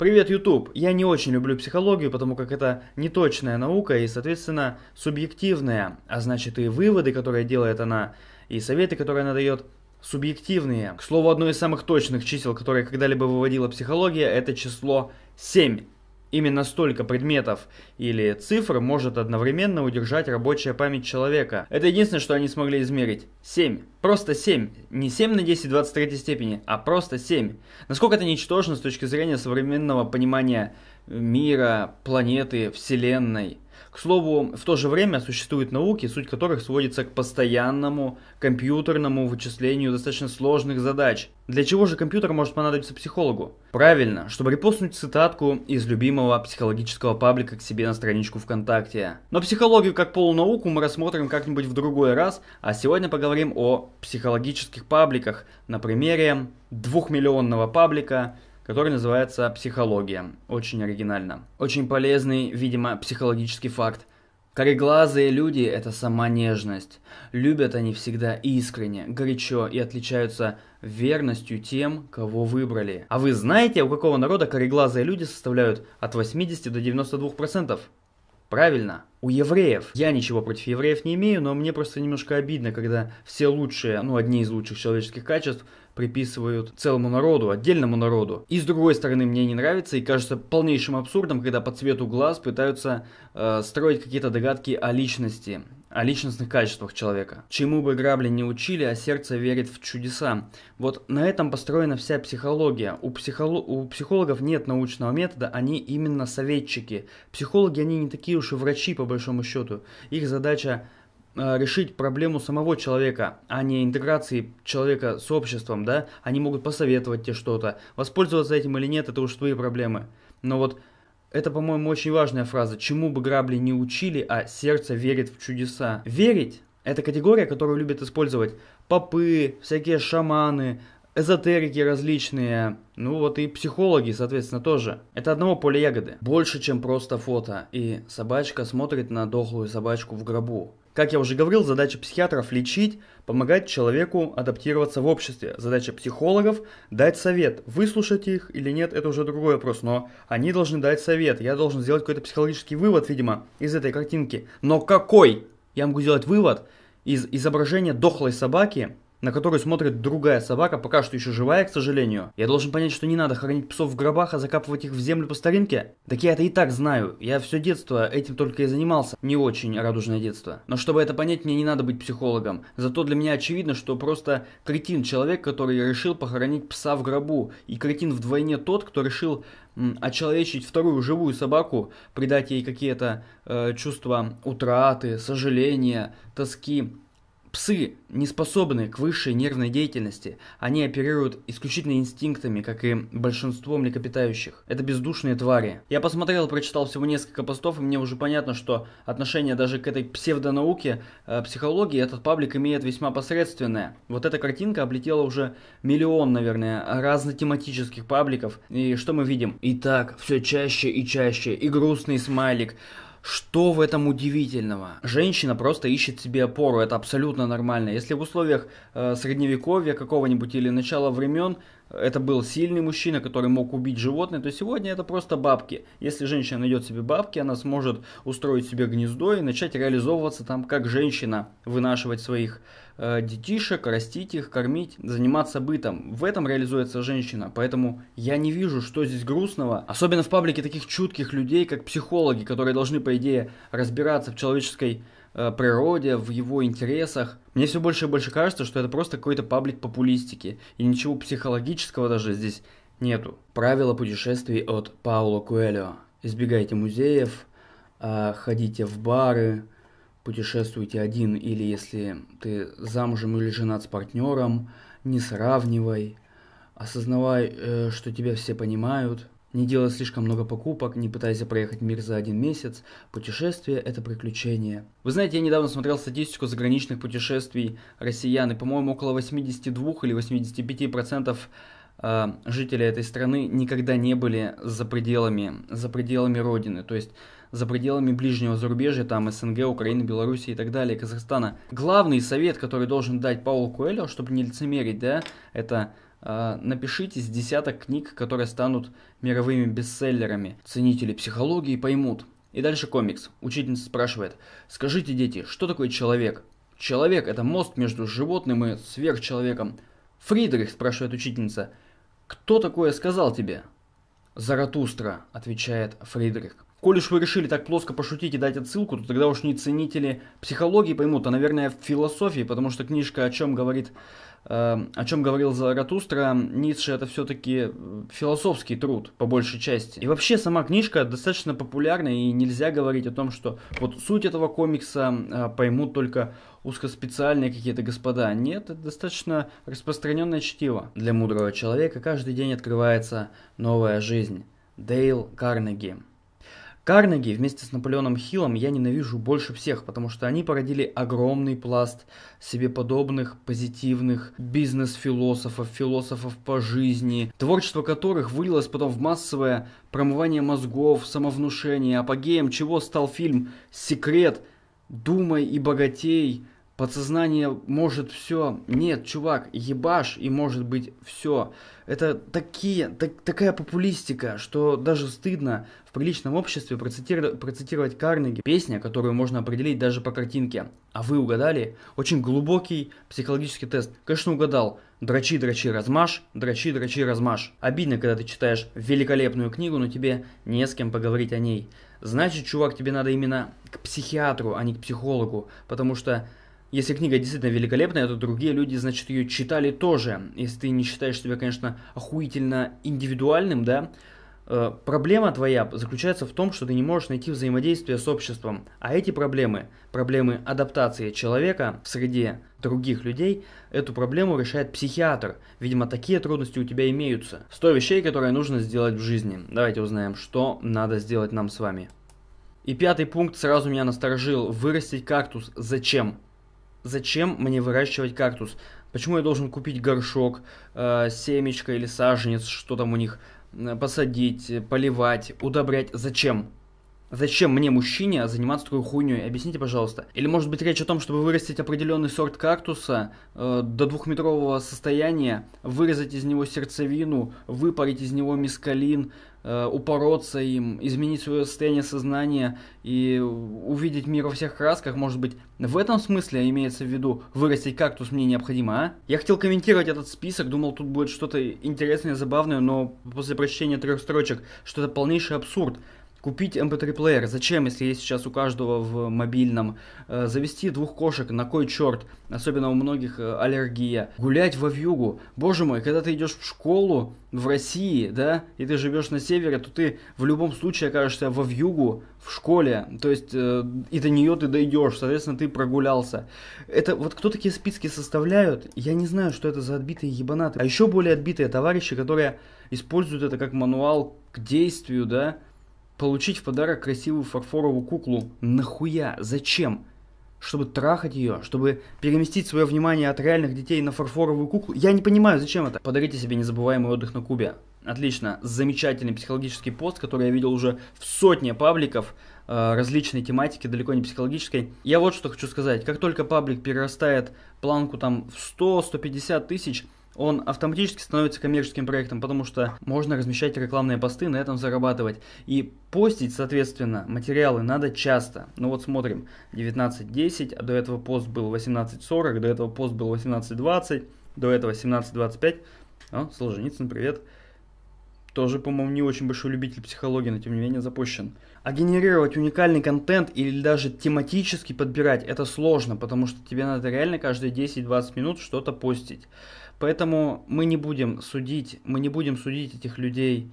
Привет, YouTube! Я не очень люблю психологию, потому как это неточная наука и, соответственно, субъективная, а значит и выводы, которые делает она, и советы, которые она дает, субъективные. К слову, одно из самых точных чисел, которые когда-либо выводила психология, это число 7. Именно столько предметов или цифр может одновременно удержать рабочая память человека. Это единственное, что они смогли измерить. 7. Просто 7. Не 7 на 10 23 степени, а просто 7. Насколько это ничтожно с точки зрения современного понимания мира, планеты, вселенной – к слову, в то же время существуют науки, суть которых сводится к постоянному компьютерному вычислению достаточно сложных задач. Для чего же компьютер может понадобиться психологу? Правильно, чтобы репостнуть цитатку из любимого психологического паблика к себе на страничку ВКонтакте. Но психологию как полунауку мы рассмотрим как-нибудь в другой раз, а сегодня поговорим о психологических пабликах на примере двухмиллионного паблика который называется «Психология». Очень оригинально. Очень полезный, видимо, психологический факт. Кореглазые люди – это сама нежность. Любят они всегда искренне, горячо и отличаются верностью тем, кого выбрали. А вы знаете, у какого народа кореглазые люди составляют от 80 до 92%? Правильно, у евреев. Я ничего против евреев не имею, но мне просто немножко обидно, когда все лучшие, ну, одни из лучших человеческих качеств приписывают целому народу, отдельному народу. И с другой стороны, мне не нравится и кажется полнейшим абсурдом, когда по цвету глаз пытаются э, строить какие-то догадки о личности о личностных качествах человека. Чему бы грабли не учили, а сердце верит в чудеса. Вот на этом построена вся психология. У, психоло... у психологов нет научного метода, они именно советчики. Психологи, они не такие уж и врачи, по большому счету. Их задача э, решить проблему самого человека, а не интеграции человека с обществом, да? Они могут посоветовать тебе что-то. Воспользоваться этим или нет, это уж твои проблемы. Но вот это, по-моему, очень важная фраза. Чему бы грабли не учили, а сердце верит в чудеса. Верить – это категория, которую любят использовать попы, всякие шаманы, эзотерики различные, ну вот и психологи, соответственно, тоже. Это одного поля ягоды. Больше, чем просто фото. И собачка смотрит на дохлую собачку в гробу. Как я уже говорил, задача психиатров – лечить, помогать человеку адаптироваться в обществе. Задача психологов – дать совет. Выслушать их или нет – это уже другой вопрос, но они должны дать совет. Я должен сделать какой-то психологический вывод, видимо, из этой картинки. Но какой? Я могу сделать вывод из изображения дохлой собаки – на которую смотрит другая собака, пока что еще живая, к сожалению. Я должен понять, что не надо хоронить псов в гробах, а закапывать их в землю по старинке? Так я это и так знаю. Я все детство этим только и занимался. Не очень радужное детство. Но чтобы это понять, мне не надо быть психологом. Зато для меня очевидно, что просто кретин человек, который решил похоронить пса в гробу. И кретин вдвойне тот, кто решил очеловечить вторую живую собаку, придать ей какие-то э, чувства утраты, сожаления, тоски Псы не способны к высшей нервной деятельности, они оперируют исключительно инстинктами, как и большинство млекопитающих. Это бездушные твари. Я посмотрел, прочитал всего несколько постов, и мне уже понятно, что отношение даже к этой псевдонауке, э, психологии, этот паблик имеет весьма посредственное. Вот эта картинка облетела уже миллион, наверное, разнотематических пабликов. И что мы видим? Итак, все чаще и чаще, и грустный смайлик, что в этом удивительного? Женщина просто ищет себе опору, это абсолютно нормально. Если в условиях э, средневековья какого-нибудь или начала времен это был сильный мужчина, который мог убить животное, то сегодня это просто бабки. Если женщина найдет себе бабки, она сможет устроить себе гнездо и начать реализовываться там как женщина, вынашивать своих э, детишек, растить их, кормить, заниматься бытом. В этом реализуется женщина, поэтому я не вижу, что здесь грустного. Особенно в паблике таких чутких людей, как психологи, которые должны, по идее, разбираться в человеческой Э, природе, в его интересах. Мне все больше и больше кажется, что это просто какой-то паблик популистики, и ничего психологического даже здесь нету. Правила путешествий от Пауло Куэльо. Избегайте музеев, э, ходите в бары, путешествуйте один, или если ты замужем или женат с партнером, не сравнивай, осознавай, э, что тебя все понимают, не делая слишком много покупок, не пытаясь проехать мир за один месяц, путешествие – это приключение. Вы знаете, я недавно смотрел статистику заграничных путешествий россиян, и, по-моему, около 82 или 85 процентов а, жители этой страны никогда не были за пределами, за пределами родины, то есть за пределами ближнего зарубежья, там СНГ, Украины, Беларуси и так далее, Казахстана. Главный совет, который должен дать Паул Куэлло, чтобы не лицемерить, да, это а, напишите с десяток книг, которые станут мировыми бестселлерами. Ценители психологии поймут. И дальше комикс. Учительница спрашивает, скажите, дети, что такое человек? Человек – это мост между животным и сверхчеловеком. Фридрих, спрашивает учительница, кто такое сказал тебе? Заратустра, отвечает Фридрих. Коли уж вы решили так плоско пошутить и дать отсылку, то тогда уж не ценители психологии поймут, а, наверное, философии, потому что книжка «О чем говорит э, о чем говорил Заратустра, Ницше это все-таки э, философский труд, по большей части. И вообще сама книжка достаточно популярна, и нельзя говорить о том, что вот суть этого комикса э, поймут только узкоспециальные какие-то господа. Нет, это достаточно распространенное чтиво. Для мудрого человека каждый день открывается новая жизнь. Дейл Карнеги. Карнеги вместе с Наполеоном Хиллом я ненавижу больше всех, потому что они породили огромный пласт себе подобных позитивных бизнес-философов, философов по жизни, творчество которых вылилось потом в массовое промывание мозгов, самовнушение, апогеем чего стал фильм «Секрет», «Думай и богатей», Подсознание может все. Нет, чувак, ебаш и может быть все. Это такие, так, такая популистика, что даже стыдно в приличном обществе процитировать, процитировать Карнеги. Песня, которую можно определить даже по картинке. А вы угадали? Очень глубокий психологический тест. Конечно, угадал. Дрочи, дрочи, размаш, дрочи, дрочи, размаш. Обидно, когда ты читаешь великолепную книгу, но тебе не с кем поговорить о ней. Значит, чувак, тебе надо именно к психиатру, а не к психологу, потому что если книга действительно великолепная, то другие люди, значит, ее читали тоже. Если ты не считаешь себя, конечно, охуительно индивидуальным, да, э, проблема твоя заключается в том, что ты не можешь найти взаимодействие с обществом. А эти проблемы, проблемы адаптации человека в среде других людей, эту проблему решает психиатр. Видимо, такие трудности у тебя имеются. 100 вещей, которые нужно сделать в жизни. Давайте узнаем, что надо сделать нам с вами. И пятый пункт сразу меня насторожил. Вырастить кактус. Зачем? зачем мне выращивать кактус? Почему я должен купить горшок, э, семечко или саженец, что там у них, посадить, э, поливать, удобрять? Зачем? Зачем мне, мужчине, заниматься такой хуйней? Объясните, пожалуйста. Или может быть речь о том, чтобы вырастить определенный сорт кактуса э, до двухметрового состояния, вырезать из него сердцевину, выпарить из него мискалин, Э, упороться им, изменить свое состояние сознания и увидеть мир во всех красках, может быть, в этом смысле имеется в виду вырастить кактус мне необходимо, а? Я хотел комментировать этот список, думал, тут будет что-то интересное, забавное, но после прочтения трех строчек что-то полнейший абсурд. Купить MP3 плеер, зачем, если есть сейчас у каждого в мобильном? Э, завести двух кошек, на кой черт? Особенно у многих э, аллергия. Гулять во вьюгу. Боже мой, когда ты идешь в школу в России, да, и ты живешь на севере, то ты в любом случае окажешься во вьюгу в школе. То есть э, и до нее ты дойдешь, соответственно, ты прогулялся. Это вот кто такие списки составляют, я не знаю, что это за отбитые ебанаты. А еще более отбитые товарищи, которые используют это как мануал к действию, да, получить в подарок красивую фарфоровую куклу. Нахуя? Зачем? Чтобы трахать ее, чтобы переместить свое внимание от реальных детей на фарфоровую куклу. Я не понимаю, зачем это. Подарите себе незабываемый отдых на Кубе. Отлично, замечательный психологический пост, который я видел уже в сотне пабликов э, различной тематики, далеко не психологической. Я вот что хочу сказать. Как только паблик перерастает планку там в 100-150 тысяч, он автоматически становится коммерческим проектом, потому что можно размещать рекламные посты, на этом зарабатывать. И постить, соответственно, материалы надо часто. Ну вот смотрим, 19.10, а до этого пост был 18.40, до этого пост был 18.20, до этого 17.25. О, Солженицын, привет. Привет тоже, по-моему, не очень большой любитель психологии, но тем не менее запущен. А генерировать уникальный контент или даже тематически подбирать это сложно, потому что тебе надо реально каждые 10-20 минут что-то постить. Поэтому мы не будем судить, мы не будем судить этих людей,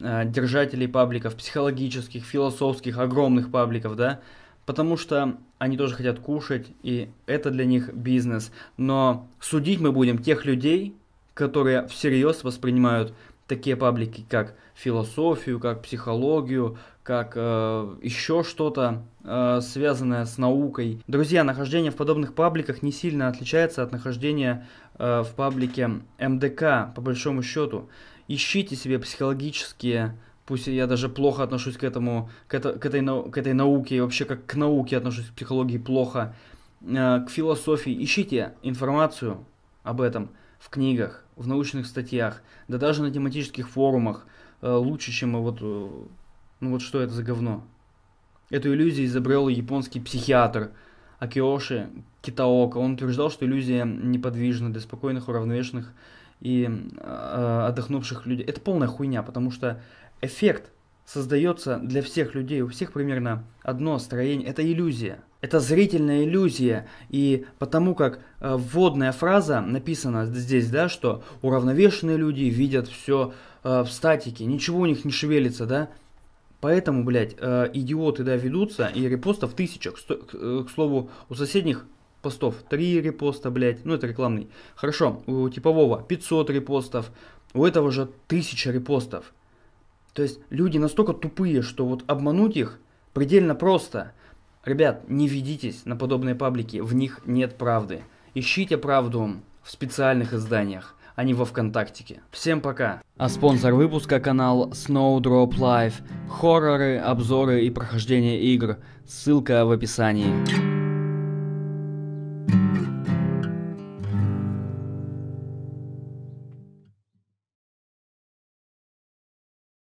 э, держателей пабликов, психологических, философских, огромных пабликов, да, потому что они тоже хотят кушать, и это для них бизнес. Но судить мы будем тех людей, которые всерьез воспринимают такие паблики, как философию, как психологию, как э, еще что-то, э, связанное с наукой. Друзья, нахождение в подобных пабликах не сильно отличается от нахождения э, в паблике МДК, по большому счету. Ищите себе психологические пусть я даже плохо отношусь к этому, к, это, к, этой, к этой науке, и вообще как к науке отношусь к психологии плохо, э, к философии. Ищите информацию об этом в книгах, в научных статьях, да даже на тематических форумах э, лучше, чем э, вот, э, ну вот что это за говно. Эту иллюзию изобрел японский психиатр Акиоши Китаока. Он утверждал, что иллюзия неподвижна для спокойных, уравновешенных и э, отдохнувших людей. Это полная хуйня, потому что эффект создается для всех людей, у всех примерно одно строение. Это иллюзия. Это зрительная иллюзия. И потому как э, вводная фраза написана здесь, да, что уравновешенные люди видят все э, в статике, ничего у них не шевелится, да. Поэтому, блядь, э, идиоты, да, ведутся, и репостов тысяча. К, э, к слову, у соседних постов три репоста, блядь, ну это рекламный. Хорошо, у типового 500 репостов, у этого же 1000 репостов. То есть люди настолько тупые, что вот обмануть их предельно просто. Ребят, не ведитесь на подобные паблики, в них нет правды. Ищите правду в специальных изданиях, а не во ВКонтактике. Всем пока! А спонсор выпуска канал Snowdrop Live. Хорроры, обзоры и прохождение игр. Ссылка в описании.